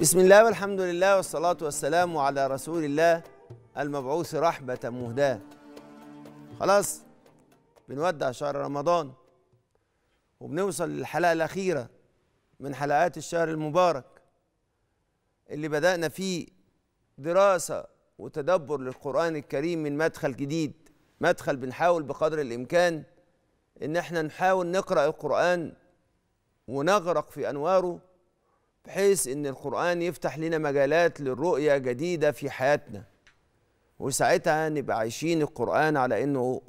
بسم الله والحمد لله والصلاة والسلام على رسول الله المبعوث رحمة مهداة خلاص بنودع شهر رمضان وبنوصل للحلقة الأخيرة من حلقات الشهر المبارك اللي بدأنا فيه دراسة وتدبر للقرآن الكريم من مدخل جديد مدخل بنحاول بقدر الإمكان إن إحنا نحاول نقرأ القرآن ونغرق في أنواره بحيث ان القران يفتح لنا مجالات للرؤيه جديده في حياتنا وساعتها نبقى عايشين القران على انه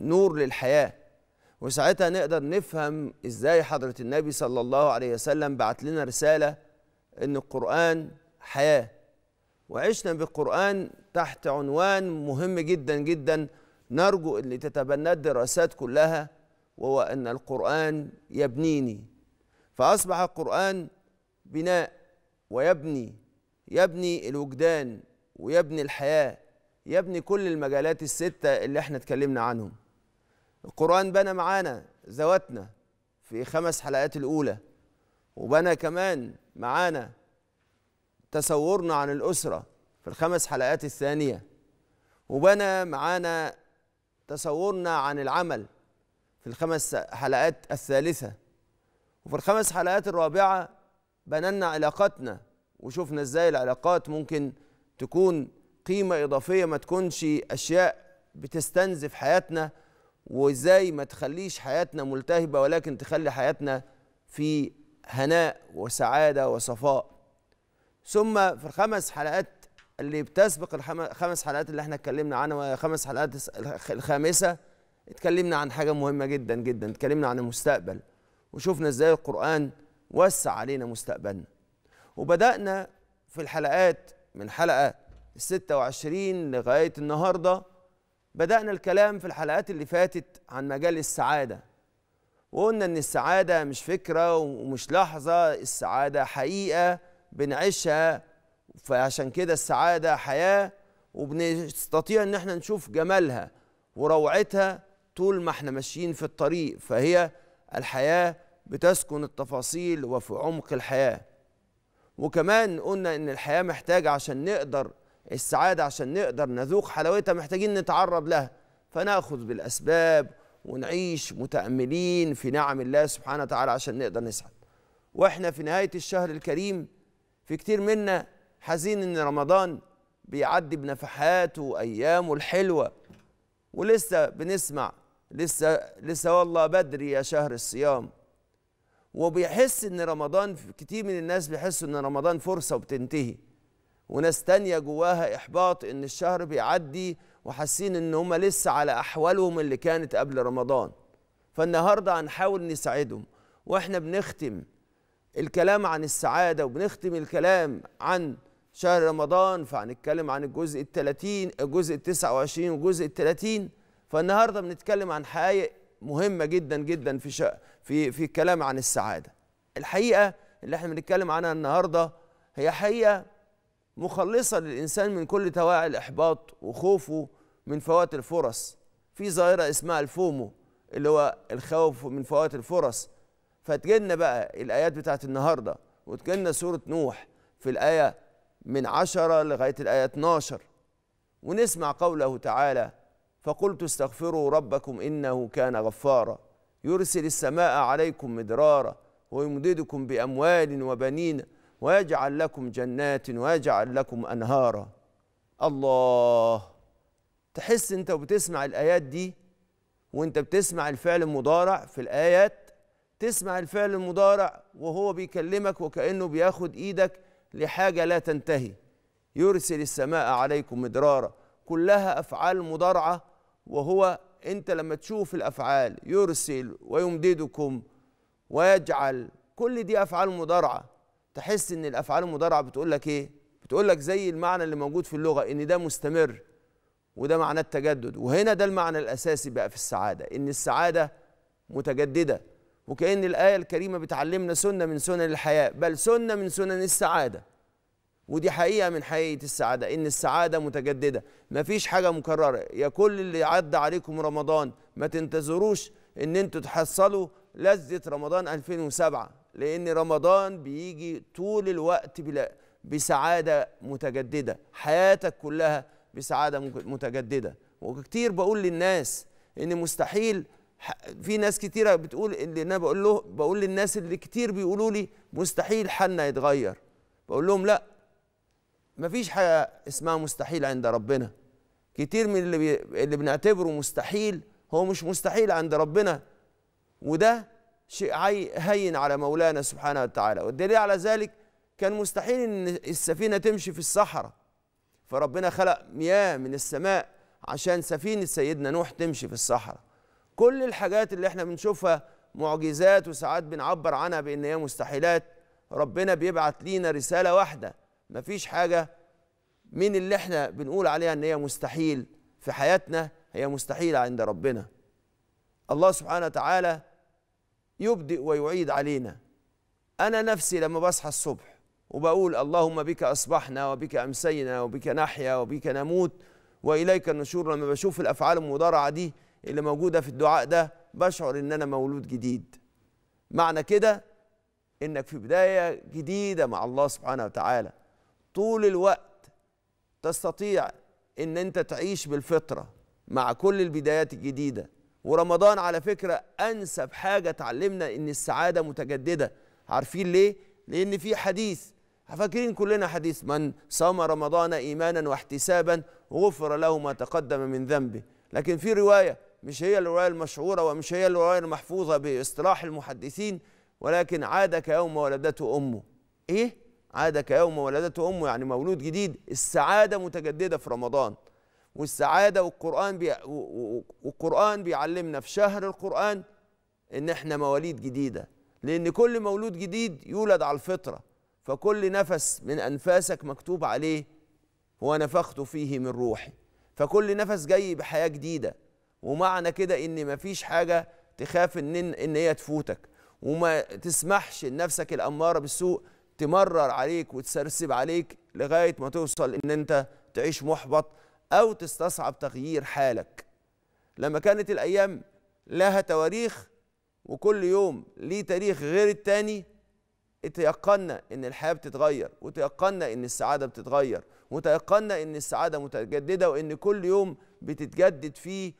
نور للحياه وساعتها نقدر نفهم ازاي حضره النبي صلى الله عليه وسلم بعت لنا رساله ان القران حياه وعشنا بالقران تحت عنوان مهم جدا جدا نرجو اللي تتبناه الدراسات كلها وهو ان القران يبنيني فاصبح القران بناء ويبني يبني الوجدان ويبني الحياة يبني كل المجالات الستة اللي احنا اتكلمنا عنهم القرآن بنى معانا ذواتنا في خمس حلقات الأولى وبنى كمان معانا تصورنا عن الأسرة في الخمس حلقات الثانية وبنى معانا تصورنا عن العمل في الخمس حلقات الثالثة وفي الخمس حلقات الرابعة بنينا علاقاتنا وشفنا ازاي العلاقات ممكن تكون قيمة إضافية ما تكونش أشياء بتستنزف حياتنا وازاي ما تخليش حياتنا ملتهبة ولكن تخلي حياتنا في هناء وسعادة وصفاء ثم في الخمس حلقات اللي بتسبق الخمس حلقات اللي احنا اتكلمنا عنها وخمس حلقات الخامسة اتكلمنا عن حاجة مهمة جدا جدا اتكلمنا عن المستقبل وشفنا ازاي القرآن وسع علينا مستقبلنا وبدأنا في الحلقات من حلقة 26 لغاية النهاردة بدأنا الكلام في الحلقات اللي فاتت عن مجال السعادة وقلنا إن السعادة مش فكرة ومش لحظة السعادة حقيقة بنعيشها فعشان كده السعادة حياة وبنستطيع إن احنا نشوف جمالها وروعتها طول ما احنا ماشيين في الطريق فهي الحياة بتسكن التفاصيل وفي عمق الحياة وكمان قلنا إن الحياة محتاجة عشان نقدر السعادة عشان نقدر نذوق حلاوتها محتاجين نتعرض لها فناخذ بالأسباب ونعيش متأملين في نعم الله سبحانه وتعالى عشان نقدر نسعد وإحنا في نهاية الشهر الكريم في كتير منا حزين إن رمضان بيعدي بنفحاته وأيامه الحلوة ولسه بنسمع لسه لسه والله بدري يا شهر الصيام وبيحس ان رمضان كتير من الناس بيحسوا ان رمضان فرصه وبتنتهي وناس تانية جواها احباط ان الشهر بيعدي وحاسين ان هم لسه على احوالهم اللي كانت قبل رمضان فالنهارده هنحاول نساعدهم واحنا بنختم الكلام عن السعاده وبنختم الكلام عن شهر رمضان فهنتكلم عن الجزء ال 30 الجزء ال 29 والجزء ال 30 فالنهارده بنتكلم عن حقائق مهمه جدا جدا في شا في في الكلام عن السعاده الحقيقه اللي احنا بنتكلم عنها النهارده هي حقيقه مخلصه للانسان من كل تواعي الاحباط وخوفه من فوات الفرص في ظاهره اسمها الفومو اللي هو الخوف من فوات الفرص فتجينا بقى الايات بتاعه النهارده وتجينا سوره نوح في الايه من 10 لغايه الايه 12 ونسمع قوله تعالى فقلت استغفروا ربكم إنه كان غفارا يرسل السماء عليكم مدرارا ويمددكم بأموال وبنين ويجعل لكم جنات ويجعل لكم أنهارا الله تحس انت وبتسمع الآيات دي وانت بتسمع الفعل المضارع في الآيات تسمع الفعل المضارع وهو بيكلمك وكأنه بياخد إيدك لحاجة لا تنتهي يرسل السماء عليكم مدرارا كلها أفعال مضارعة وهو انت لما تشوف الافعال يرسل ويمددكم ويجعل كل دي افعال مضارعه تحس ان الافعال المضارعه بتقول لك ايه بتقول لك زي المعنى اللي موجود في اللغه ان ده مستمر وده معناه التجدد وهنا ده المعنى الاساسي بقى في السعاده ان السعاده متجدده وكأن الآية الكريمة بتعلمنا سنة من سنن الحياة بل سنة من سنن السعادة ودي حقيقه من حقيقه السعاده ان السعاده متجدده مفيش حاجه مكرره يا كل اللي عدى عليكم رمضان ما تنتظروش ان انتوا تحصلوا لذه رمضان 2007 لان رمضان بيجي طول الوقت بلا بسعاده متجدده حياتك كلها بسعاده متجدده وكتير بقول للناس ان مستحيل في ناس كتيره بتقول اللي انا بقول له بقول للناس اللي كتير بيقولوا لي مستحيل حالنا يتغير بقول لهم لا مفيش حاجه اسمها مستحيل عند ربنا كتير من اللي بي... اللي بنعتبره مستحيل هو مش مستحيل عند ربنا وده شيء عي... هين على مولانا سبحانه وتعالى والدليل على ذلك كان مستحيل ان السفينه تمشي في الصحراء فربنا خلق مياه من السماء عشان سفينه سيدنا نوح تمشي في الصحراء كل الحاجات اللي احنا بنشوفها معجزات وساعات بنعبر عنها بان هي مستحيلات ربنا بيبعت لينا رساله واحده مفيش حاجه من اللي احنا بنقول عليها ان هي مستحيل في حياتنا هي مستحيله عند ربنا الله سبحانه وتعالى يبدئ ويعيد علينا انا نفسي لما بصحى الصبح وبقول اللهم بك اصبحنا وبك امسينا وبك نحيا وبك نموت واليك النشور لما بشوف الافعال المضارعه دي اللي موجوده في الدعاء ده بشعر ان انا مولود جديد معنى كده انك في بدايه جديده مع الله سبحانه وتعالى طول الوقت تستطيع ان انت تعيش بالفطره مع كل البدايات الجديده ورمضان على فكره انسب حاجه تعلمنا ان السعاده متجدده عارفين ليه لان في حديث فاكرين كلنا حديث من صام رمضان ايمانا واحتسابا غفر له ما تقدم من ذنبه لكن في روايه مش هي الروايه المشهوره ومش هي الروايه المحفوظه باصطلاح المحدثين ولكن عاد كيوم ولدته امه ايه عاد كيوم ولدته امه يعني مولود جديد السعاده متجدده في رمضان والسعاده والقران بي... والقران بيعلمنا في شهر القران ان احنا مواليد جديده لان كل مولود جديد يولد على الفطره فكل نفس من انفاسك مكتوب عليه ونفخت فيه من روحي فكل نفس جاي بحياه جديده ومعنى كده ان مفيش حاجه تخاف ان ان هي تفوتك وما تسمحش لنفسك الاماره بالسوء تمرر عليك وتسرسب عليك لغايه ما توصل ان انت تعيش محبط او تستصعب تغيير حالك لما كانت الايام لها تواريخ وكل يوم ليه تاريخ غير التاني تيقنا ان الحياه بتتغير وتيقنا ان السعاده بتتغير وتيقنا ان السعاده متجدده وان كل يوم بتتجدد فيه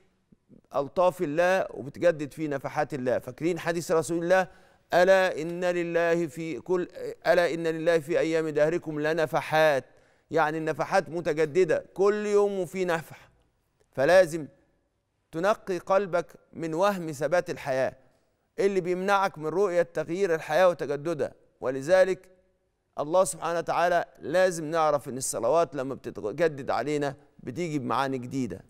الطاف الله وبتجدد فيه نفحات الله فاكرين حديث رسول الله ألا إن لله في كل ألا إن لله في أيام دهركم لنفحات يعني النفحات متجددة كل يوم وفي نفح فلازم تنقي قلبك من وهم ثبات الحياة اللي بيمنعك من رؤية تغيير الحياة وتجددها ولذلك الله سبحانه وتعالى لازم نعرف ان الصلوات لما بتتجدد علينا بتيجي بمعاني جديده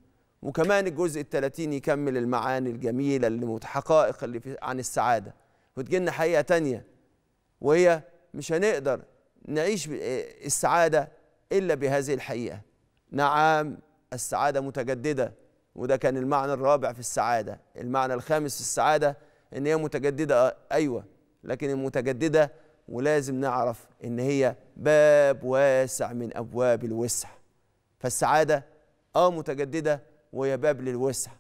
وكمان الجزء الثلاثين يكمل المعاني الجميله اللي حقائق اللي عن السعاده وتجيلنا حقيقه تانية وهي مش هنقدر نعيش آه، السعاده الا بهذه الحقيقه نعم السعاده متجدده وده كان المعنى الرابع في السعاده المعنى الخامس في السعاده ان هي متجدده آه، ايوه لكن المتجدده ولازم نعرف ان هي باب واسع من ابواب الوسع فالسعاده اه متجدده وهي باب للوسع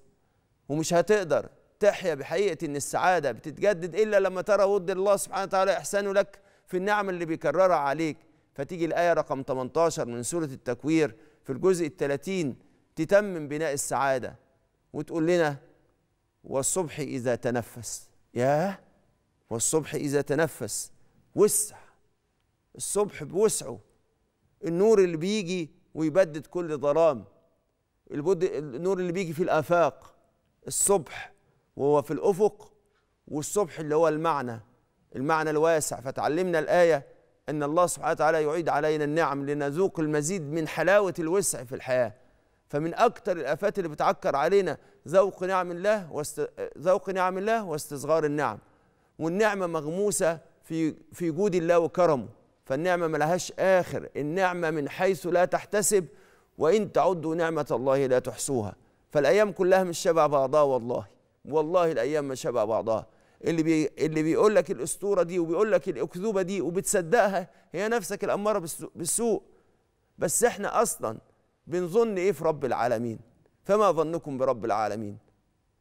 ومش هتقدر تحيا بحقيقة أن السعادة بتتجدد إلا لما ترى ود الله سبحانه وتعالى إحسانه لك في النعم اللي بيكررها عليك فتيجي الآية رقم 18 من سورة التكوير في الجزء الثلاثين تتمم بناء السعادة وتقول لنا والصبح إذا تنفس ياه والصبح إذا تنفس وسع الصبح بوسعه النور اللي بيجي ويبدد كل ظلام النور اللي بيجي في الآفاق الصبح وهو في الأفق والصبح اللي هو المعنى المعنى الواسع فتعلمنا الآية أن الله سبحانه وتعالى يعيد علينا النعم لنذوق المزيد من حلاوة الوسع في الحياة فمن أكثر الآفات اللي بتعكر علينا ذوق نعم الله واست... ذوق نعم الله واستصغار النعم والنعمة مغموسة في في جود الله وكرمه فالنعمة ما لهاش آخر النعمة من حيث لا تحتسب وإن تعدوا نعمة الله لا تحصوها فالأيام كلها مش شبه بعضها والله والله الايام ما شبه بعضها اللي بي اللي بيقول لك الاسطوره دي وبيقول لك الاكذوبه دي وبتصدقها هي نفسك الاماره بالسوء بس احنا اصلا بنظن ايه في رب العالمين فما ظنكم برب العالمين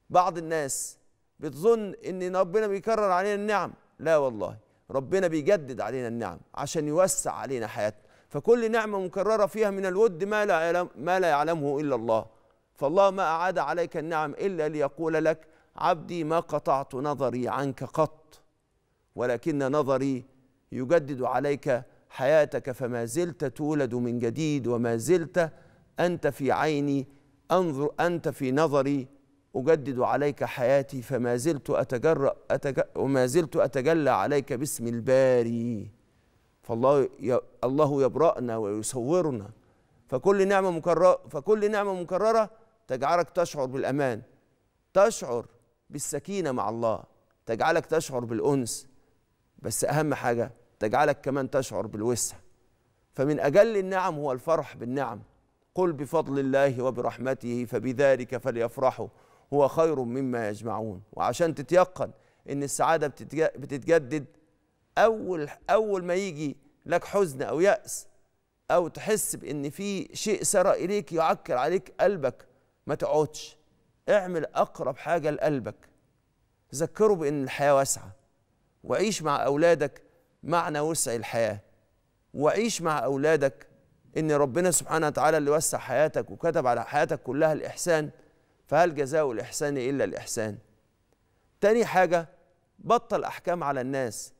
بعض الناس بتظن ان ربنا بيكرر علينا النعم لا والله ربنا بيجدد علينا النعم عشان يوسع علينا حياتنا فكل نعمه مكرره فيها من الود ما لا ما لا يعلمه الا الله فالله ما أعاد عليك النعم إلا ليقول لك عبدي ما قطعت نظري عنك قط ولكن نظري يجدد عليك حياتك فما زلت تولد من جديد وما زلت أنت في عيني أنظر أنت في نظري أجدد عليك حياتي فما زلت أتجرأ أتج... وما زلت أتجلى عليك باسم الباري فالله ي... الله يبرأنا ويصورنا فكل نعمة مكررة فكل نعمة مكررة تجعلك تشعر بالامان تشعر بالسكينه مع الله تجعلك تشعر بالانس بس اهم حاجه تجعلك كمان تشعر بالوسع فمن اجل النعم هو الفرح بالنعم قل بفضل الله وبرحمته فبذلك فليفرحوا هو خير مما يجمعون وعشان تتيقن ان السعاده بتتجدد اول اول ما يجي لك حزن او ياس او تحس بان في شيء سرى اليك يعكر عليك قلبك ما تقعدش اعمل أقرب حاجة لقلبك ذكره بأن الحياة واسعة وعيش مع أولادك معنى وسع الحياة وعيش مع أولادك إن ربنا سبحانه وتعالى اللي وسع حياتك وكتب على حياتك كلها الإحسان فهل جزاء الإحسان إلا الإحسان تاني حاجة بطل أحكام على الناس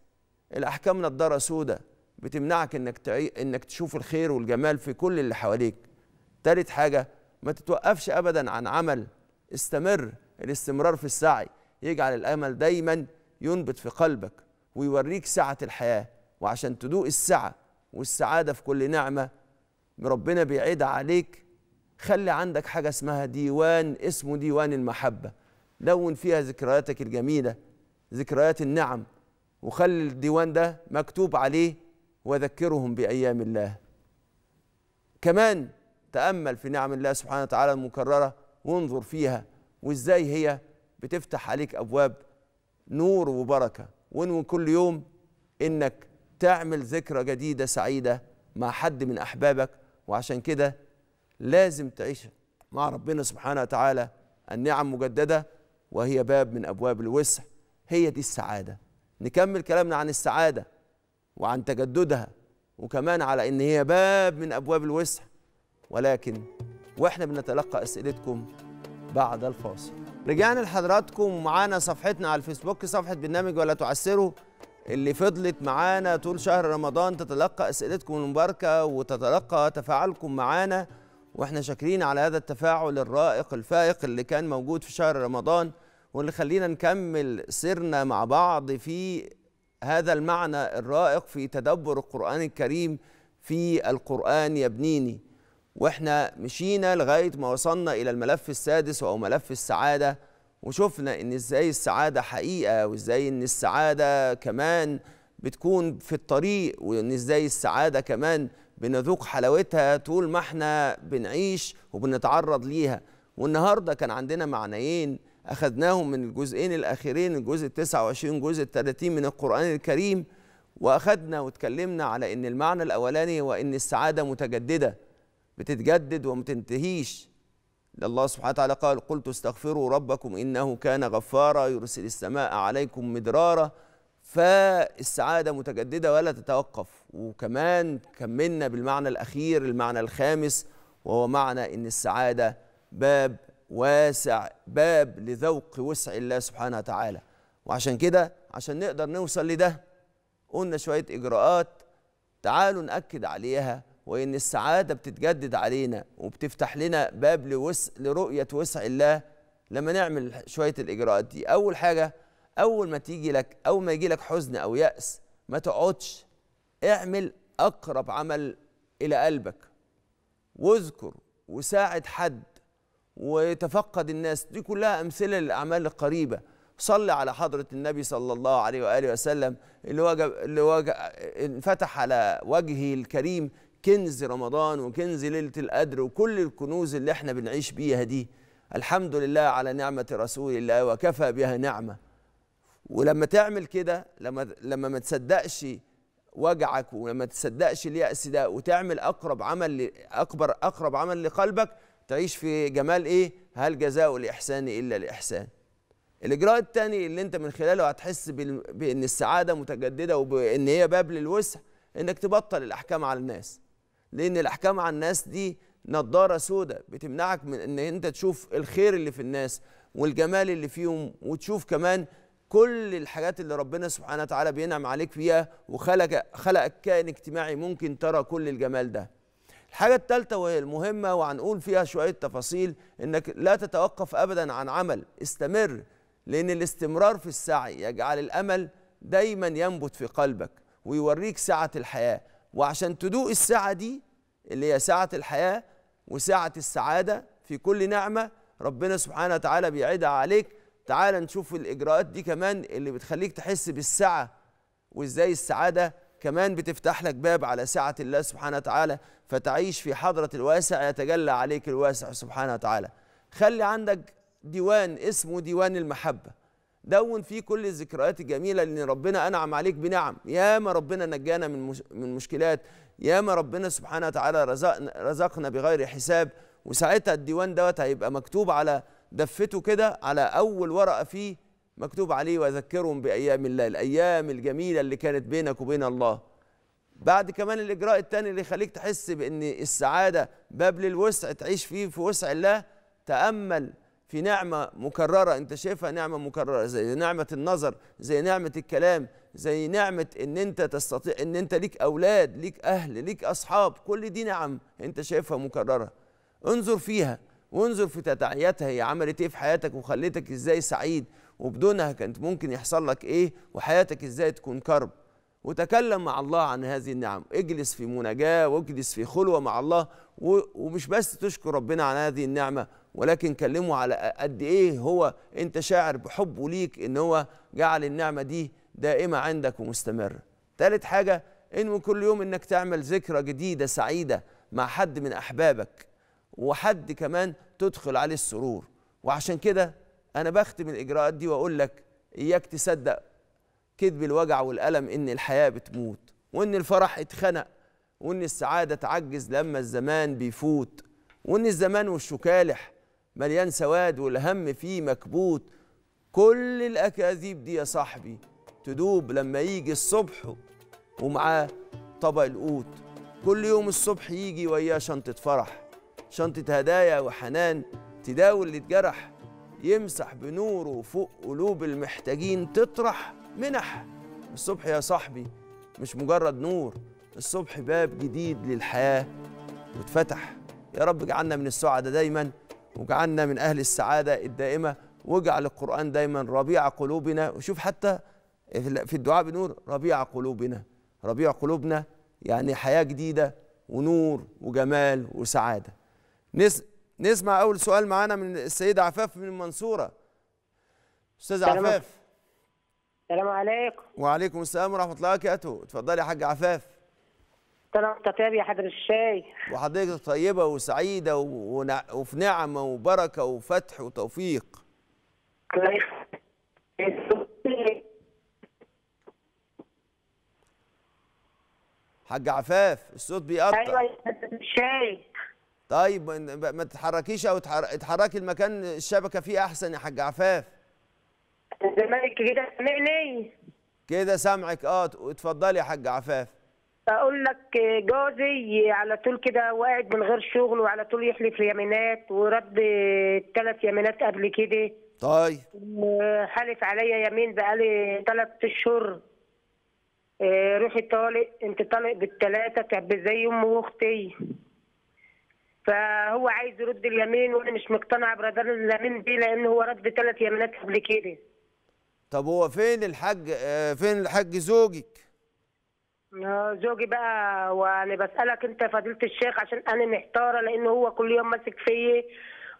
الأحكام نضارة سودة بتمنعك إنك, تعي... إنك تشوف الخير والجمال في كل اللي حواليك تالت حاجة ما تتوقفش ابدا عن عمل استمر الاستمرار في السعي يجعل الامل دايما ينبت في قلبك ويوريك سعه الحياه وعشان تدوق السعه والسعاده في كل نعمه ربنا بيعيد عليك خلي عندك حاجه اسمها ديوان اسمه ديوان المحبه لون فيها ذكرياتك الجميله ذكريات النعم وخلي الديوان ده مكتوب عليه وذكرهم بايام الله كمان تأمل في نعم الله سبحانه وتعالى المكررة وانظر فيها وإزاي هي بتفتح عليك أبواب نور وبركة وإن كل يوم إنك تعمل ذكرى جديدة سعيدة مع حد من أحبابك وعشان كده لازم تعيش مع ربنا سبحانه وتعالى النعم مجددة وهي باب من أبواب الوسع هي دي السعادة نكمل كلامنا عن السعادة وعن تجددها وكمان على إن هي باب من أبواب الوسع ولكن واحنا بنتلقى اسئلتكم بعد الفاصل رجعنا لحضراتكم ومعانا صفحتنا على الفيسبوك صفحه برنامج ولا تعسروا اللي فضلت معانا طول شهر رمضان تتلقى اسئلتكم المباركه وتتلقى تفاعلكم معانا واحنا شاكرين على هذا التفاعل الرائق الفائق اللي كان موجود في شهر رمضان واللي خلينا نكمل سيرنا مع بعض في هذا المعنى الرائق في تدبر القرآن الكريم في القرآن يبنيني واحنا مشينا لغايه ما وصلنا الى الملف السادس وهو ملف السعاده وشفنا ان ازاي السعاده حقيقه وازاي ان السعاده كمان بتكون في الطريق وان ازاي السعاده كمان بنذوق حلاوتها طول ما احنا بنعيش وبنتعرض ليها والنهارده كان عندنا معنيين اخذناهم من الجزئين الاخرين الجزء 29 جزء 30 من القران الكريم واخذنا واتكلمنا على ان المعنى الاولاني هو ان السعاده متجدده بتتجدد وما تنتهيش الله سبحانه وتعالى قال قلت استغفروا ربكم إنه كان غفارا يرسل السماء عليكم مدرارا فالسعادة متجددة ولا تتوقف وكمان كملنا بالمعنى الأخير المعنى الخامس وهو معنى إن السعادة باب واسع باب لذوق وسع الله سبحانه وتعالى وعشان كده عشان نقدر نوصل لده قلنا شوية إجراءات تعالوا نأكد عليها وإن السعادة بتتجدد علينا وبتفتح لنا باب لوسع لرؤية وسع الله لما نعمل شوية الإجراءات دي أول حاجة أول ما تيجي لك أول ما يجي لك حزن أو يأس ما تقعدش اعمل أقرب عمل إلى قلبك واذكر وساعد حد وتفقد الناس دي كلها أمثلة للأعمال القريبة صلي على حضرة النبي صلى الله عليه وآله وسلم اللي وجب اللي انفتح على وجهه الكريم كنز رمضان وكنز ليله القدر وكل الكنوز اللي احنا بنعيش بيها دي الحمد لله على نعمه رسول الله وكفى بها نعمه ولما تعمل كده لما لما ما تصدقش وجعك ولما تصدقش اليأس ده وتعمل اقرب عمل اكبر اقرب عمل لقلبك تعيش في جمال ايه هل جزاء الاحسان الا الاحسان الاجراء الثاني اللي انت من خلاله هتحس بان السعاده متجدده وبان هي باب للوسع انك تبطل الاحكام على الناس لأن الأحكام على الناس دي نضارة سودة بتمنعك من أن أنت تشوف الخير اللي في الناس والجمال اللي فيهم وتشوف كمان كل الحاجات اللي ربنا سبحانه وتعالى بينعم عليك فيها وخلق خلقك كائن اجتماعي ممكن ترى كل الجمال ده الحاجة الثالثة وهي المهمة وهنقول فيها شوية تفاصيل انك لا تتوقف ابدا عن عمل استمر لان الاستمرار في السعي يجعل الامل دايما ينبت في قلبك ويوريك سعة الحياة وعشان تدوق الساعة دي اللي هي ساعة الحياة وساعة السعادة في كل نعمة ربنا سبحانه وتعالى بيعيدها عليك تعال نشوف الإجراءات دي كمان اللي بتخليك تحس بالسعة وإزاي السعادة كمان بتفتح لك باب على سعة الله سبحانه وتعالى فتعيش في حضرة الواسع يتجلى عليك الواسع سبحانه وتعالى خلي عندك ديوان اسمه ديوان المحبة دون فيه كل الذكريات الجميله لان ربنا انعم عليك بنعم يا ما ربنا نجانا من من مشكلات يا ما ربنا سبحانه وتعالى رزقنا رزقنا بغير حساب وساعتها الديوان دوت هيبقى مكتوب على دفته كده على اول ورقه فيه مكتوب عليه واذكرهم بايام الله الايام الجميله اللي كانت بينك وبين الله بعد كمان الاجراء الثاني اللي يخليك تحس بان السعاده باب للوسع تعيش فيه في وسع الله تامل في نعمة مكررة أنت شايفها نعمة مكررة زي نعمة النظر زي نعمة الكلام زي نعمة أن أنت تستطيع أن أنت ليك أولاد ليك أهل ليك أصحاب كل دي نعم أنت شايفها مكررة انظر فيها وانظر في تداعياتها هي عملت ايه في حياتك وخلتك ازاي سعيد وبدونها كانت ممكن يحصل لك ايه وحياتك ازاي تكون كرب وتكلم مع الله عن هذه النعم اجلس في مناجاة واجلس في خلوة مع الله ومش بس تشكر ربنا على هذه النعمة ولكن كلمه على قد ايه هو انت شاعر بحبه ليك ان هو جعل النعمه دي دائمه عندك ومستمره ثالث حاجه انوي كل يوم انك تعمل ذكرى جديده سعيده مع حد من احبابك وحد كمان تدخل عليه السرور وعشان كده انا بختم الاجراءات دي واقول لك اياك تصدق كذب الوجع والالم ان الحياه بتموت وان الفرح اتخنق وان السعاده تعجز لما الزمان بيفوت وان الزمان والشكالح مليان سواد والهم فيه مكبوت كل الأكاذيب دي يا صاحبي تدوب لما يجي الصبح ومعاه طبق القوت كل يوم الصبح يجي وياه شنطة فرح شنطة هدايا وحنان تداول اللي اتجرح يمسح بنوره فوق قلوب المحتاجين تطرح منح الصبح يا صاحبي مش مجرد نور الصبح باب جديد للحياة واتفتح يا رب اجعلنا من السعداء دايماً واجعلنا من أهل السعادة الدائمة واجعل القرآن دايما ربيع قلوبنا وشوف حتى في الدعاء بنور ربيع قلوبنا ربيع قلوبنا يعني حياة جديدة ونور وجمال وسعادة نسمع أول سؤال معانا من السيدة عفاف من المنصورة أستاذ عفاف السلام عليكم وعليكم السلام ورحمة الله وبركاته اتفضلي يا حاج عفاف طلبت طيب يا حضر الشاي وحضرتك طيبه وسعيده ونع... وفي نعمه وبركه وفتح وتوفيق الله يخليك حاج عفاف الصوت بيقطع ايوه يا حضر الشاي طيب ما تتحركيش او اتحركي المكان الشبكه فيه احسن يا حاج عفاف الزمالك كده سامعني كده سامعك اه اتفضلي يا حاج عفاف اقول لك جوزي على طول كده وقاعد من غير شغل وعلى طول يحلف يمينات ورد ثلاث يمينات قبل كده طيب حلف عليا يمين بقالي ثلاث اشهر آه، روحي طالق انت طالق بالثلاثه طب زي امي واختي فهو عايز يرد اليمين وانا مش مقتنعه بردان اليمين دي لان هو رد ثلاث يمينات قبل كده طب هو فين الحاج آه، فين الحاج زوجك آه، زوجي بقى وانا بسالك انت فضيله الشيخ عشان انا محتاره لان هو كل يوم ماسك فيا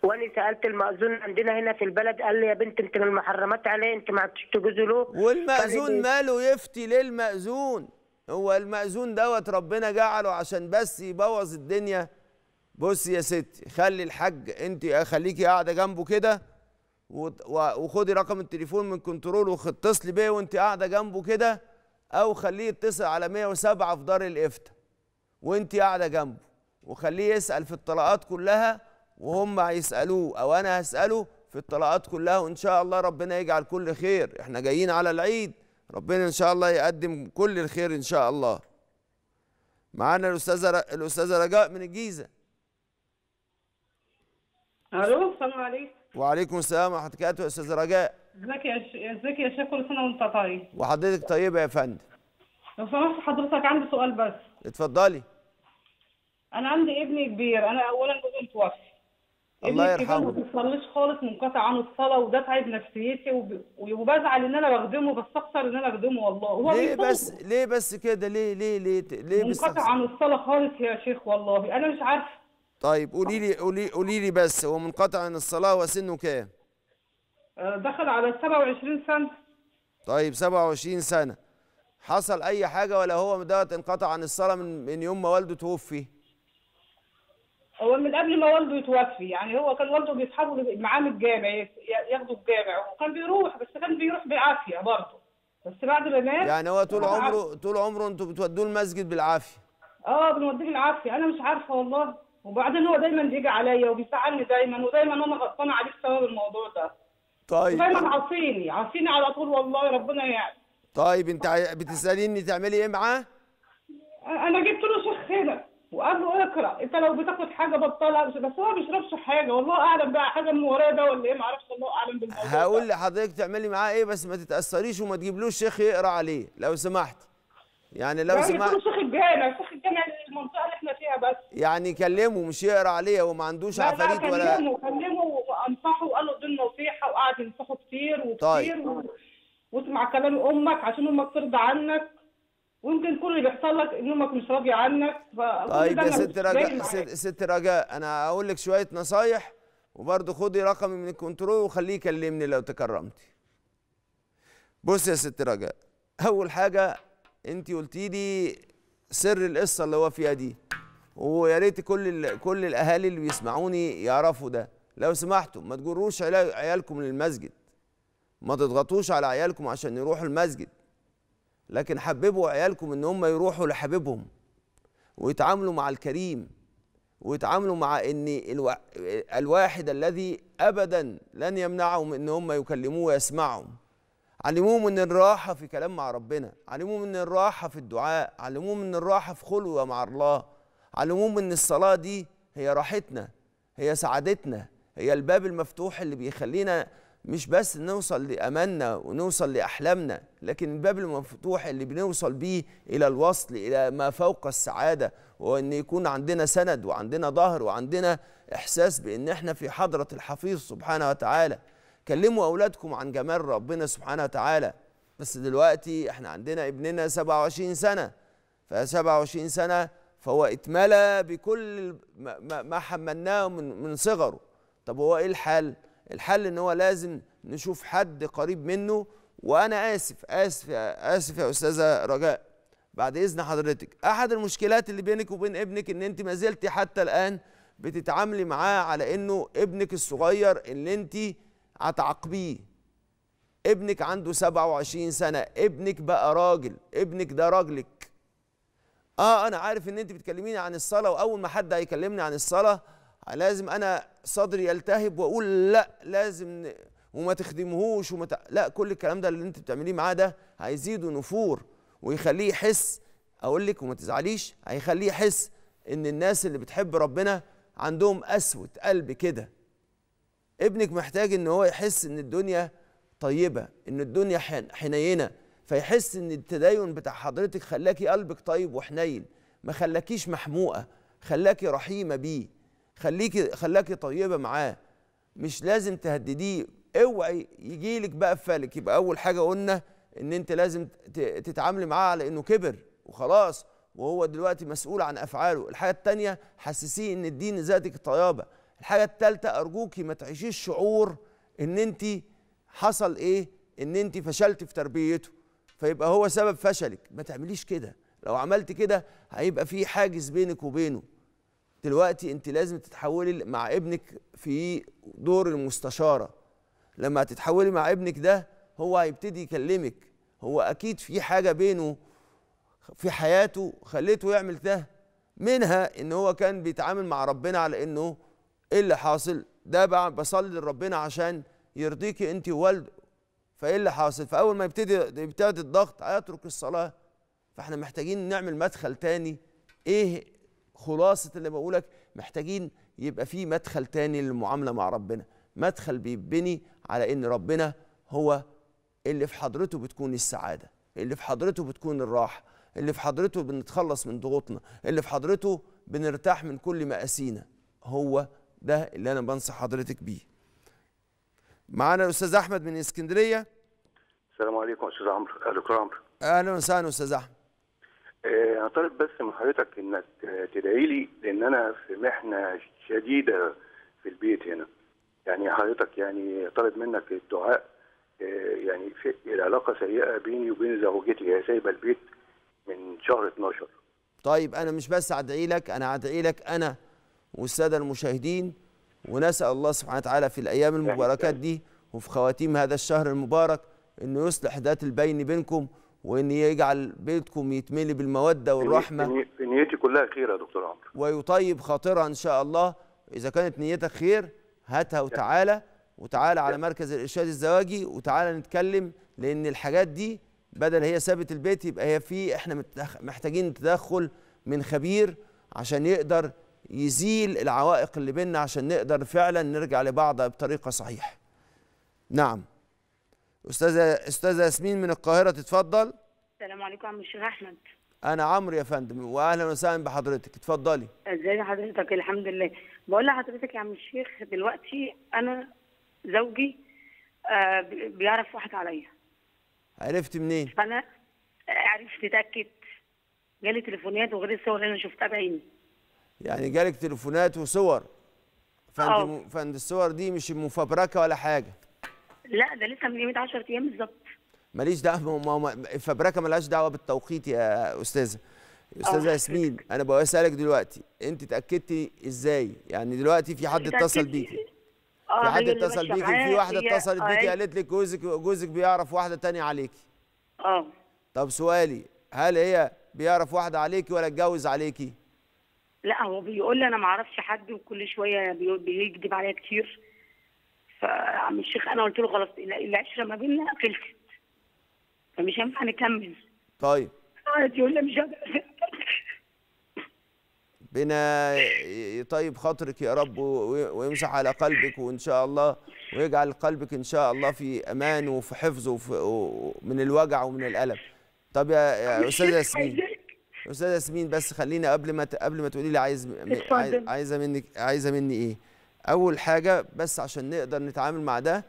وانا سالت المأذون عندنا هنا في البلد قال لي يا بنت انت من المحرمات عليه انت ما عدتش تجوزي له والمأذون ماله يفتي ليه المأذون هو المأذون دوت ربنا جعله عشان بس يبوظ الدنيا بص يا ستي خلي الحاج انت خليكي قاعده جنبه كده وخدي رقم التليفون من كنترول واتصلي بيه وانت قاعده جنبه كده او خليه يتصل على 107 في دار الافتاء وانت قاعده جنبه وخليه يسال في الطلقات كلها وهم هيسالوه او انا هساله في الطلقات كلها وان شاء الله ربنا يجعل كل خير احنا جايين على العيد ربنا ان شاء الله يقدم كل الخير ان شاء الله معانا الاستاذه الاستاذه رجاء من الجيزه الو السلام عليكم وعليكم السلام ورحمه الله وبركاته استاذه رجاء ازيك يا ازيك يا شيخ كل سنه وانت طيب وحضرتك طيبه يا فندم لو سمحت حضرتك عندي سؤال بس اتفضلي انا عندي ابني كبير انا اولا جوزي متوفي الله يرحمه ما بيصليش خالص منقطع عن الصلاه وده تعب نفسيتي وب... وبزعل ان انا بخدمه بستخسر ان انا بخدمه والله هو ليه بس ليه بس كده ليه ليه ليه ليه بس منقطع عن الصلاه خالص يا شيخ والله انا مش عارفه طيب قولي لي قولي قولي لي بس هو منقطع عن الصلاه وسنه كام؟ دخل على 27 سنة طيب 27 سنة حصل أي حاجة ولا هو دوت انقطع عن الصلاة من من يوم ما والده توفي؟ هو من قبل ما والده يتوفي يعني هو كان والده بيسحبه معاه من الجامع ياخده الجامع وكان بيروح بس كان بيروح بالعافية برضه بس بعد ما مات يعني هو طول عمره طول عمره انتوا بتودوه المسجد بالعافية اه بنوديه بالعافية أنا مش عارفة والله وبعدين هو دايما بيجي عليا وبيزعلني دايما ودايما أنا غلطانة عليه بسبب الموضوع ده طيب دايما عصيني عصيني على طول والله ربنا يعني طيب انت بتساليني تعملي ايه معاه؟ انا جبت له سخنه وقال له اقرا انت لو بتاخد حاجه بطلها بس هو ما بيشربش حاجه والله اعلم بقى حاجه من ورايا ده ولا ايه ما اعرفش الله اعلم بالموضوع هقول لحضرتك تعملي معاه ايه بس ما تتاثريش وما تجيبلوش شيخ يقرا عليه لو سمحت يعني لو سمحت شيخ الجامع شيخ الجامع المنطقه اللي احنا فيها بس يعني كلمه مش يقرا عليه هو ما عندوش عفاريت ولا كلمه طيب. واسمع كلام امك عشان امك ترضى عنك ويمكن كل اللي بيحصل لك ان امك مش راضيه عنك طيب يا ست رجاء ست رجاء انا هقول لك شويه نصايح وبرضه خدي رقمي من الكنترول وخليه يكلمني لو تكرمتي بص يا ست رجاء اول حاجه انت قلتي لي سر القصه اللي هو فيها دي ويا ريت كل كل الاهالي اللي بيسمعوني يعرفوا ده لو سمحتم ما تجروش عيالكم للمسجد ما تضغطوش على عيالكم عشان يروحوا المسجد لكن حببوا عيالكم ان هم يروحوا لحبيبهم ويتعاملوا مع الكريم ويتعاملوا مع ان الو... الواحد الذي ابدا لن يمنعهم ان هم يكلموه ويسمعهم علموهم ان الراحه في كلام مع ربنا علموهم ان الراحه في الدعاء علموهم ان الراحه في خلوه مع الله علموهم ان الصلاه دي هي راحتنا هي سعادتنا هي الباب المفتوح اللي بيخلينا مش بس نوصل لأماننا ونوصل لأحلامنا لكن الباب المفتوح اللي بنوصل بيه إلى الوصل إلى ما فوق السعادة وأن يكون عندنا سند وعندنا ظهر وعندنا إحساس بأن إحنا في حضرة الحفيظ سبحانه وتعالى كلموا أولادكم عن جمال ربنا سبحانه وتعالى بس دلوقتي إحنا عندنا ابننا 27 سنة ف 27 سنة فهو اتملى بكل ما حملناه من صغره طب هو إيه الحال؟ الحل ان هو لازم نشوف حد قريب منه وانا اسف اسف اسف يا استاذه رجاء بعد اذن حضرتك احد المشكلات اللي بينك وبين ابنك ان انت ما زلت حتى الان بتتعاملي معاه على انه ابنك الصغير اللي انت هتعاقبيه ابنك عنده 27 سنه ابنك بقى راجل ابنك ده راجلك اه انا عارف ان انت بتكلميني عن الصلاه واول ما حد هيكلمني عن الصلاه لازم انا صدري يلتهب واقول لا لازم وما تخدمهوش وما لا كل الكلام ده اللي انت بتعمليه معاه ده هيزيده نفور ويخليه يحس اقول لك وما تزعليش هيخليه يحس ان الناس اللي بتحب ربنا عندهم قسوه قلب كده ابنك محتاج ان هو يحس ان الدنيا طيبه ان الدنيا حنينه فيحس ان التدين بتاع حضرتك خلاكي قلبك طيب وحنين ما خلاكيش محموقه خلاكي رحيمه بيه خليكي خلاكي طيبه معاه مش لازم تهدديه اوعي يجي لك بقى في فلك يبقى اول حاجه قلنا ان انت لازم تتعاملي معاه على انه كبر وخلاص وهو دلوقتي مسؤول عن افعاله الحاجه الثانيه حسسيه ان الدين ذاتك طيابه الحاجه الثالثه ارجوكي ما تعيشيش شعور ان انت حصل ايه ان انت فشلت في تربيته فيبقى هو سبب فشلك ما تعمليش كده لو عملت كده هيبقى في حاجز بينك وبينه دلوقتي انت لازم تتحولي مع ابنك في دور المستشاره لما هتتحولي مع ابنك ده هو هيبتدي يكلمك هو اكيد في حاجه بينه في حياته خليته يعمل ده منها ان هو كان بيتعامل مع ربنا على انه ايه اللي حاصل ده بصلي لربنا عشان يرضيكي انت ووالده فايه اللي حاصل فاول ما يبتدي يبتدي الضغط هيترك الصلاه فاحنا محتاجين نعمل مدخل تاني ايه خلاصه اللي بقولك محتاجين يبقى في مدخل تاني للمعامله مع ربنا مدخل بيبني على ان ربنا هو اللي في حضرته بتكون السعاده اللي في حضرته بتكون الراحه اللي في حضرته بنتخلص من ضغوطنا اللي في حضرته بنرتاح من كل مآسينا هو ده اللي انا بنصح حضرتك بيه معانا الاستاذ احمد من اسكندريه السلام عليكم استاذ عمرو دكتور عمرو اهلا وسهلا استاذ احمد آه، هطالب بس من حضرتك انك آه، تدعي لي لان انا في محنه شديده في البيت هنا يعني حضرتك يعني طالب منك الدعاء آه، يعني في العلاقه سيئه بيني وبين زوجتي هي سايبه البيت من شهر 12 طيب انا مش بس ادعي لك انا ادعي لك انا والساده المشاهدين ونسال الله سبحانه وتعالى في الايام يعني المباركات يعني دي وفي خواتيم هذا الشهر المبارك انه يصلح ذات البين بينكم وان يجعل بيتكم يتملي بالموده والرحمه نيتي كلها خير يا دكتور عمرو ويطيب خاطرها ان شاء الله اذا كانت نيتك خير هاتها وتعالى وتعالى على مركز الارشاد الزواجي وتعالى نتكلم لان الحاجات دي بدل هي ثابت البيت يبقى هي في احنا محتاجين تدخل من خبير عشان يقدر يزيل العوائق اللي بيننا عشان نقدر فعلا نرجع لبعض بطريقه صحيحه نعم استاذه استاذه ياسمين من القاهره تتفضل السلام عليكم يا عم الشيخ احمد انا عمرو يا فندم واهلا وسهلا بحضرتك اتفضلي ازاي حضرتك الحمد لله بقول لحضرتك يا عم الشيخ دلوقتي انا زوجي آه، بيعرف واحد عليا آه، عرفت منين انا عرفت اتاكد جالي تليفونات وغير الصور اللي انا شفتها بعيني يعني جالك تليفونات وصور فانت آه. فند فانت الصور دي مش مفبركه ولا حاجه لا ده لسه من قيمه 10 ايام بالظبط ماليش دعوه ما هو الفبركه مالهاش دعوه بالتوقيت يا استاذه استاذه آه. ياسمين انا بسالك دلوقتي انت اتاكدتي ازاي يعني دلوقتي في حد اتصل بيكي آه، في حد اتصل بيكي في واحده اتصلت بيكي قالت لك جوزك جوزك بيعرف واحده تانية عليكي اه طب سؤالي هل هي بيعرف واحده عليكي ولا اتجوز عليكي لا هو بيقول لي انا ما اعرفش حد وكل شويه بيكذب عليا كتير فعم الشيخ انا قلت له خلاص العشره ما بيننا خلصت فمش هينفع نكمل طيب قعد يقول لي مش قادر بنا طيب خاطرك يا رب ويمسح على قلبك وان شاء الله ويجعل قلبك ان شاء الله في امان وفي حفظ وفي من الوجع ومن الالم طب يا, يا استاذه ياسمين استاذه ياسمين بس خليني قبل ما قبل ما تقولي لي عايز عايزه منك عايزه مني ايه اول حاجه بس عشان نقدر نتعامل مع ده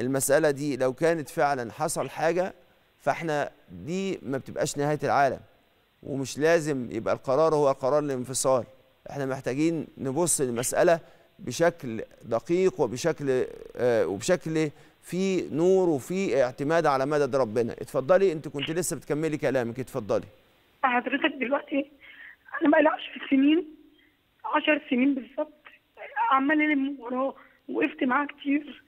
المساله دي لو كانت فعلا حصل حاجه فاحنا دي ما بتبقاش نهايه العالم ومش لازم يبقى القرار هو قرار الانفصال احنا محتاجين نبص للمساله بشكل دقيق وبشكل آه وبشكل في نور وفي اعتماد على مدد ربنا اتفضلي انت كنت لسه بتكملي كلامك اتفضلي حضرتك دلوقتي انا بقالي 10 سنين 10 سنين بالظبط عمال الم وراه وقفت معاه كتير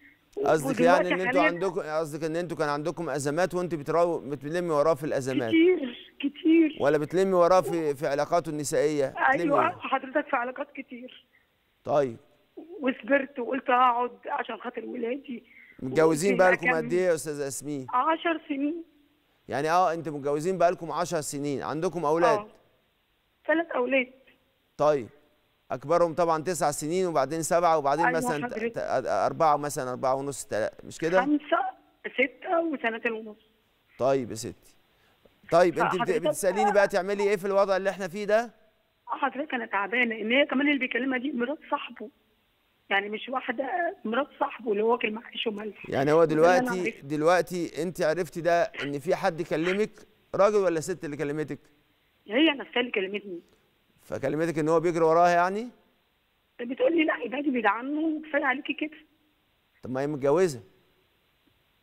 قصدك يعني ان انتوا عندكم قصدك ان انتوا كان عندكم ازمات وانت بتراو بتلمي وراه في الازمات كتير كتير ولا بتلمي وراه في في علاقاته النسائيه ايوه حضرتك في علاقات كتير طيب وصبرت وقلت هقعد عشان خاطر ولادي متجوزين بقالكم قد ايه يا استاذه ياسمين 10 سنين يعني اه انتوا متجوزين بقالكم 10 سنين عندكم اولاد اه ثلاث اولاد طيب اكبرهم طبعا تسع سنين وبعدين سبعه وبعدين أيوة مثلا حضرتك. اربعه مثلا اربعه ونص مش كده؟ خمسه سته وسنتين ونص طيب يا ستي طيب انت بتساليني بقى تعملي ايه في الوضع اللي احنا فيه ده؟ آه، حضرتك انا تعبانه ان هي كمان اللي بيكلمها دي مرات صاحبه يعني مش واحده مرات صاحبه اللي هو كان معاه وملح يعني هو دلوقتي دلوقتي انت عرفتي ده ان في حد كلمك راجل ولا ست اللي كلمتك؟ هي نفسها اللي كلمتني فكلمتك ان هو بيجري وراها يعني بتقول لي لا يبقى ابعد عنه وكفايه عليكي كده طب ما هي متجوزه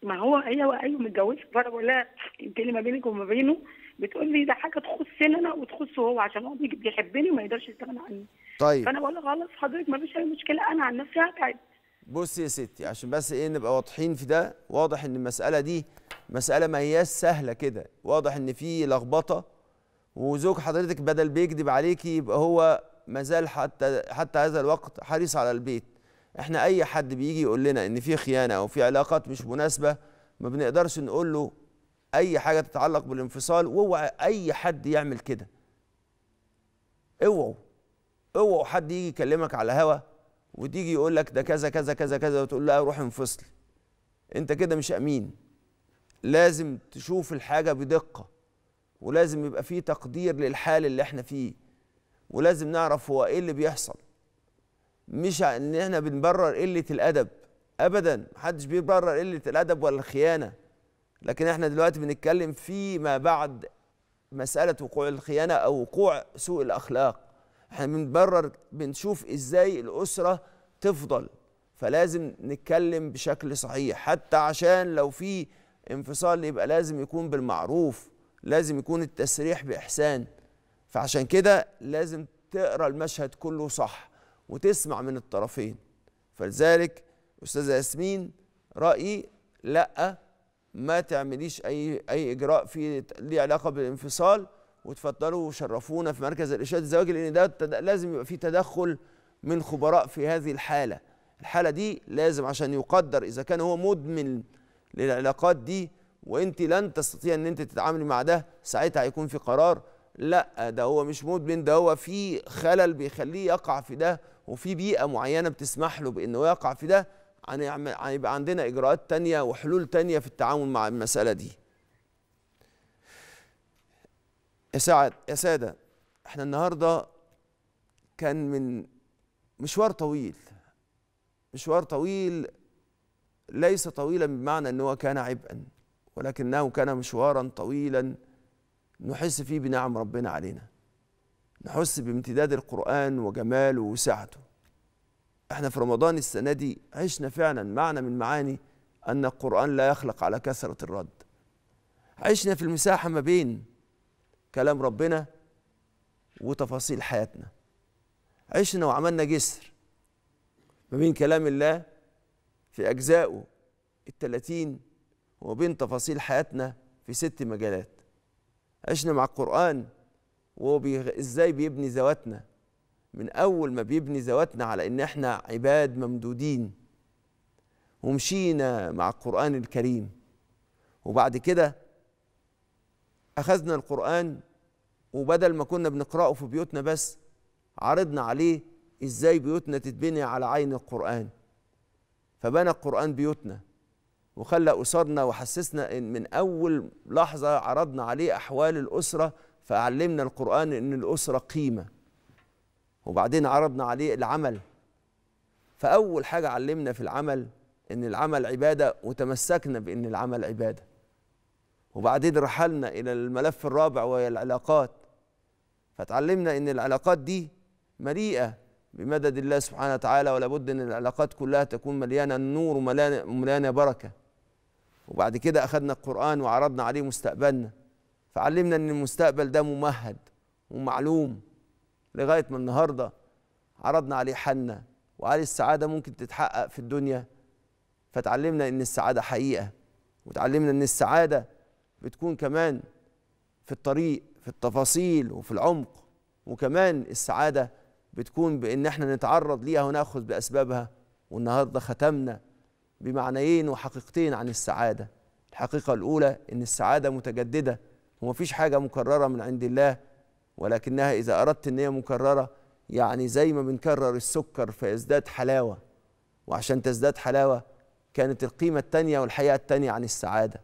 ما هو هي ايوه متجوزه فانا بقول لها انت اللي ما بينك وما بينه بتقول لي ده حاجه تخصني انا وتخصه هو عشان هو بيحبني وما يقدرش يستغنى عني طيب فانا بقول لها خلاص حضرتك ما فيش اي مشكله انا عن نفسي هتعب. بصي يا ستي عشان بس ايه نبقى واضحين في ده واضح ان المساله دي مساله ما هياش سهله كده واضح ان في لخبطه وزوج حضرتك بدل بيكذب عليكي يبقى هو ما زال حتى حتى هذا الوقت حريص على البيت احنا اي حد بيجي يقول لنا ان في خيانه او في علاقات مش مناسبه ما بنقدرش نقول له اي حاجه تتعلق بالانفصال واوعى اي حد يعمل كده اوعوا اوعوا حد يجي يكلمك على هوا وتيجي يقول لك ده كذا كذا كذا كذا وتقول له روح انفصل انت كده مش امين لازم تشوف الحاجه بدقه ولازم يبقى فيه تقدير للحال اللي احنا فيه ولازم نعرف هو ايه اللي بيحصل مش ان احنا بنبرر قله الادب ابدا محدش بيبرر قله الادب ولا الخيانه لكن احنا دلوقتي بنتكلم فيما بعد مساله وقوع الخيانه او وقوع سوء الاخلاق احنا بنبرر بنشوف ازاي الاسره تفضل فلازم نتكلم بشكل صحيح حتى عشان لو في انفصال يبقى لازم يكون بالمعروف لازم يكون التسريح باحسان فعشان كده لازم تقرا المشهد كله صح وتسمع من الطرفين فلذلك استاذه ياسمين رايي لا ما تعمليش اي اي اجراء في ليه علاقه بالانفصال وتفضلوا وشرفونا في مركز الارشاد الزواجي لان ده لازم يبقى في تدخل من خبراء في هذه الحاله الحاله دي لازم عشان يقدر اذا كان هو مدمن للعلاقات دي وانت لن تستطيع ان انت تتعاملي مع ده ساعتها هيكون في قرار لا ده هو مش مدمن ده هو في خلل بيخليه يقع في ده وفي بيئه معينه بتسمح له بانه يقع في ده هنعمل هيبقى عندنا اجراءات تانية وحلول تانية في التعامل مع المساله دي يا سعد يا ساده احنا النهارده كان من مشوار طويل مشوار طويل ليس طويلا بمعنى ان هو كان عبئا ولكنه كان مشوارا طويلا نحس فيه بنعم ربنا علينا نحس بامتداد القرآن وجماله وسعته احنا في رمضان السنة دي عشنا فعلا معنى من معاني أن القرآن لا يخلق على كثرة الرد عشنا في المساحة ما بين كلام ربنا وتفاصيل حياتنا عشنا وعملنا جسر ما بين كلام الله في أجزائه 30 وبين تفاصيل حياتنا في ست مجالات عشنا مع القرآن وهو ازاي بيبني ذواتنا من أول ما بيبني ذواتنا على إن إحنا عباد ممدودين ومشينا مع القرآن الكريم وبعد كده أخذنا القرآن وبدل ما كنا بنقرأه في بيوتنا بس عرضنا عليه إزاي بيوتنا تتبني على عين القرآن فبنى القرآن بيوتنا وخلى أسرنا وحسسنا إن من أول لحظة عرضنا عليه أحوال الأسرة فعلمنا القرآن إن الأسرة قيمة وبعدين عرضنا عليه العمل فأول حاجة علمنا في العمل إن العمل عبادة وتمسكنا بإن العمل عبادة وبعدين رحلنا إلى الملف الرابع وهي العلاقات فتعلمنا إن العلاقات دي مليئة بمدد الله سبحانه وتعالى ولابد ان العلاقات كلها تكون مليانه نور ومليانه بركه وبعد كده أخذنا القرآن وعرضنا عليه مستقبلنا فعلمنا أن المستقبل ده ممهد ومعلوم لغاية ما النهاردة عرضنا عليه حالنا وقال السعادة ممكن تتحقق في الدنيا فتعلمنا أن السعادة حقيقة وتعلمنا أن السعادة بتكون كمان في الطريق في التفاصيل وفي العمق وكمان السعادة بتكون بأن احنا نتعرض ليها وناخذ بأسبابها والنهاردة ختمنا بمعنيين وحقيقتين عن السعادة الحقيقة الأولى أن السعادة متجددة ومفيش حاجة مكررة من عند الله ولكنها إذا أردت أن هي مكررة يعني زي ما بنكرر السكر فيزداد حلاوة وعشان تزداد حلاوة كانت القيمة الثانيه والحقيقة الثانيه عن السعادة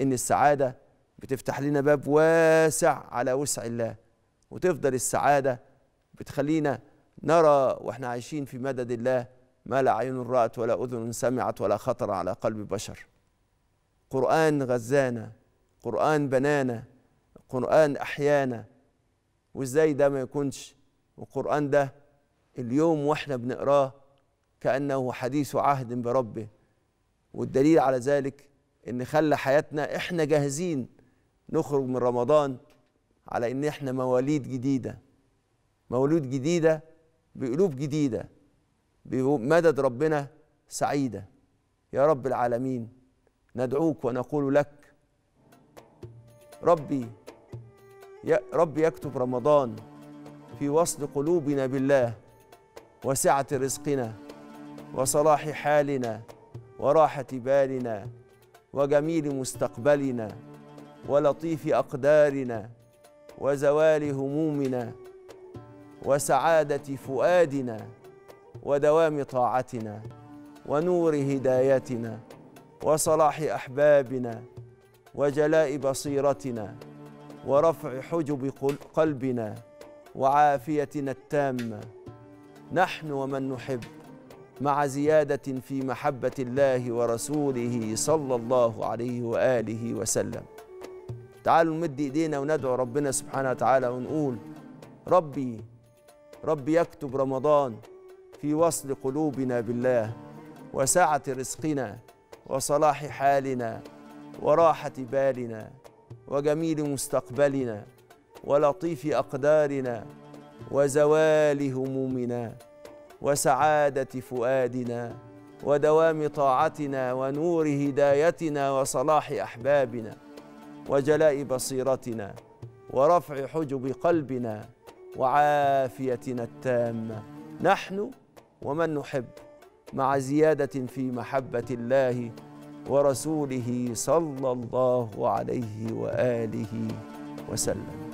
إن السعادة بتفتح لنا باب واسع على وسع الله وتفضل السعادة بتخلينا نرى واحنا عايشين في مدد الله ما لا عين رأت ولا أذن سمعت ولا خطر على قلب بشر قرآن غزانا قرآن بنانا قرآن أحيانا وإزاي ده ما يكونش والقرآن ده اليوم وإحنا بنقراه كأنه حديث عهد بربه والدليل على ذلك إن خلى حياتنا إحنا جاهزين نخرج من رمضان على إن إحنا مواليد جديدة مولود جديدة بقلوب جديده بمدد ربنا سعيده يا رب العالمين ندعوك ونقول لك ربي يا ربي يكتب رمضان في وصل قلوبنا بالله وسعه رزقنا وصلاح حالنا وراحه بالنا وجميل مستقبلنا ولطيف اقدارنا وزوال همومنا وسعاده فؤادنا ودوام طاعتنا ونور هدايتنا وصلاح احبابنا وجلاء بصيرتنا ورفع حجب قلبنا وعافيتنا التامه نحن ومن نحب مع زياده في محبه الله ورسوله صلى الله عليه واله وسلم تعالوا نمد ايدينا وندعو ربنا سبحانه وتعالى ونقول ربي ربي يكتب رمضان في وصل قلوبنا بالله وسعة رزقنا وصلاح حالنا وراحة بالنا وجميل مستقبلنا ولطيف أقدارنا وزوال همومنا وسعادة فؤادنا ودوام طاعتنا ونور هدايتنا وصلاح أحبابنا وجلاء بصيرتنا ورفع حجب قلبنا وعافيتنا التامة نحن ومن نحب مع زيادة في محبة الله ورسوله صلى الله عليه وآله وسلم